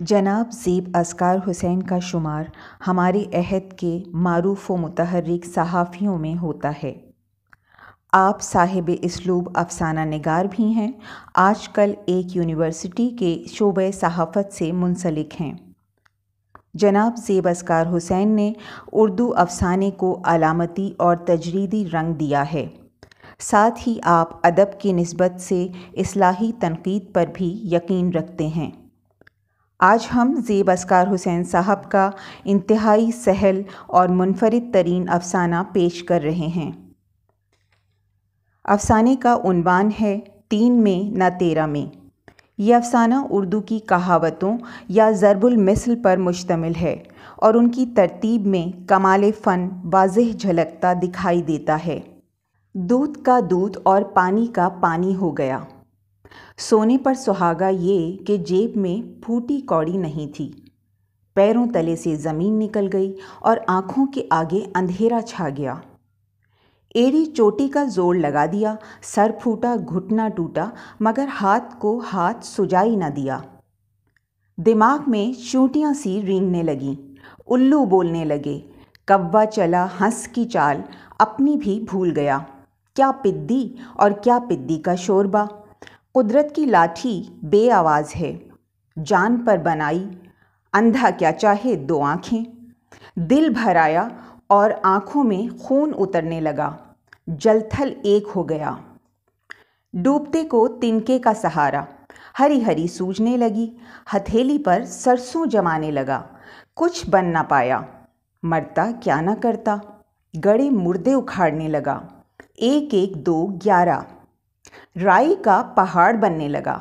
जनाब ज़ीब असकार हुसैन का शुमार हमारे अहद के मरूफ व मतहरक सहाफ़ियों में होता है आप साहिब इसलूब अफसाना नगार भी हैं आजकल एक यूनिवर्सिटी के शोब सहाफ़त से मुंसलिक हैं जनाब ज़ेब असकार हुसैन ने उर्दू अफसाने को अलामती और तजरीदी रंग दिया है साथ ही आप अदब की नस्बत से असलाही तनकीद पर भी यकीन रखते हैं आज हम ज़ेब असकार हुसैन साहब का इंतहाई सहल और मुनफरद तरीन अफसाना पेश कर रहे हैं अफसाने का उनवान है तीन में न तेरह में यह अफसाना उर्दू की कहावतों या ज़रबुल मिसल पर मुश्तमिल है और उनकी तरतीब में कमाल फ़न वाज झलकता दिखाई देता है दूध का दूध और पानी का पानी हो गया सोने पर सुहागा ये कि जेब में फूटी कौड़ी नहीं थी पैरों तले से ज़मीन निकल गई और आँखों के आगे अंधेरा छा गया एड़ी चोटी का जोर लगा दिया सर फूटा घुटना टूटा मगर हाथ को हाथ सुजाई न दिया दिमाग में चूटियाँ सी रींगने लगीं उल्लू बोलने लगे कब्बा चला हंस की चाल अपनी भी भूल गया क्या पिद्दी और क्या पिद्दी का शोरबा कुदरत की लाठी बे आवाज़ है जान पर बनाई अंधा क्या चाहे दो आँखें दिल भर आया और आँखों में खून उतरने लगा जलथल एक हो गया डूबते को तिनके का सहारा हरी हरी सूझने लगी हथेली पर सरसों जमाने लगा कुछ बन ना पाया मरता क्या ना करता गड़े मुर्दे उखाड़ने लगा एक एक दो ग्यारह राई का पहाड़ बनने लगा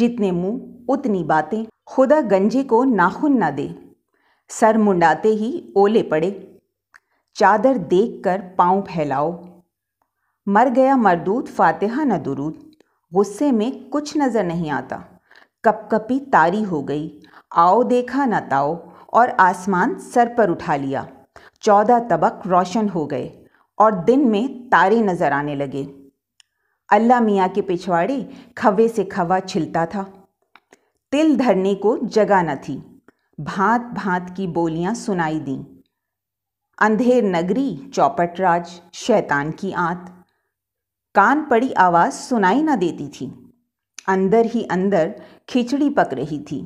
जितने मुंह उतनी बातें खुदा गंजे को नाखून ना दे सर मुंडाते ही ओले पड़े चादर देख कर पाँव फैलाओ मर गया मरदूत फातिहा न दुरूद गुस्से में कुछ नज़र नहीं आता कपकपी तारी हो गई आओ देखा न ताओ और आसमान सर पर उठा लिया चौदह तबक रोशन हो गए और दिन में तारे नज़र आने लगे अल्लाह मियाँ के पिछवाड़े खवे से खवा छिलता था तिल धरने को जगह न थी भांत भांत की बोलियां सुनाई दीं अंधेर नगरी चौपट राज शैतान की आंत कान पड़ी आवाज़ सुनाई न देती थी अंदर ही अंदर खिचड़ी पक रही थी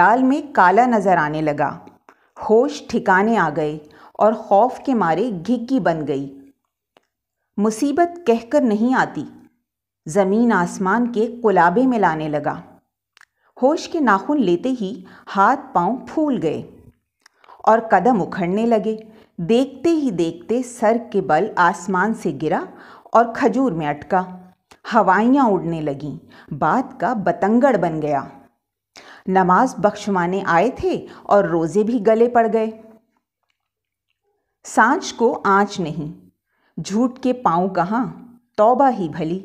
दाल में काला नज़र आने लगा होश ठिकाने आ गए और खौफ के मारे घिग्गी बन गई मुसीबत कहकर नहीं आती ज़मीन आसमान के कुलाबे में लाने लगा होश के नाखून लेते ही हाथ पांव फूल गए और कदम उखड़ने लगे देखते ही देखते सर के बल आसमान से गिरा और खजूर में अटका हवाइयाँ उड़ने लगीं बात का बतंगड़ बन गया नमाज बख्शवाने आए थे और रोज़े भी गले पड़ गए सांच को आँच नहीं झूठ के पाँव कहाँ तौबा ही भली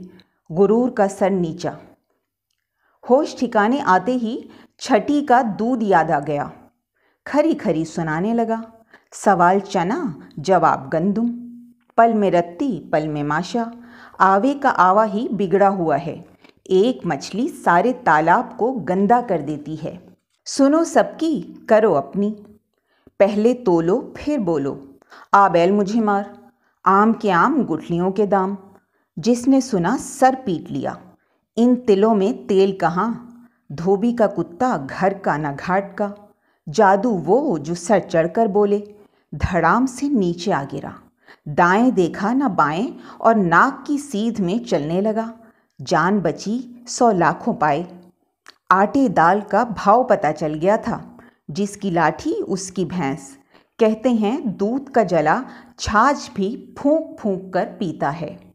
गुरूर का सर नीचा होश ठिकाने आते ही छठी का दूध याद आ गया खरी खरी सुनाने लगा सवाल चना जवाब गंदुम पल में रत्ती पल में माशा आवे का आवा ही बिगड़ा हुआ है एक मछली सारे तालाब को गंदा कर देती है सुनो सबकी करो अपनी पहले तोलो फिर बोलो आबैल मुझे मार आम के आम गुठलियों के दाम जिसने सुना सर पीट लिया इन तिलों में तेल कहाँ धोबी का कुत्ता घर का ना घाट का जादू वो जो सर चढ़कर बोले धड़ाम से नीचे आ गिरा दाएं देखा ना बाएं और नाक की सीध में चलने लगा जान बची सौ लाखों पाए आटे दाल का भाव पता चल गया था जिसकी लाठी उसकी भैंस कहते हैं दूध का जला छाछ भी फूंक फूंक कर पीता है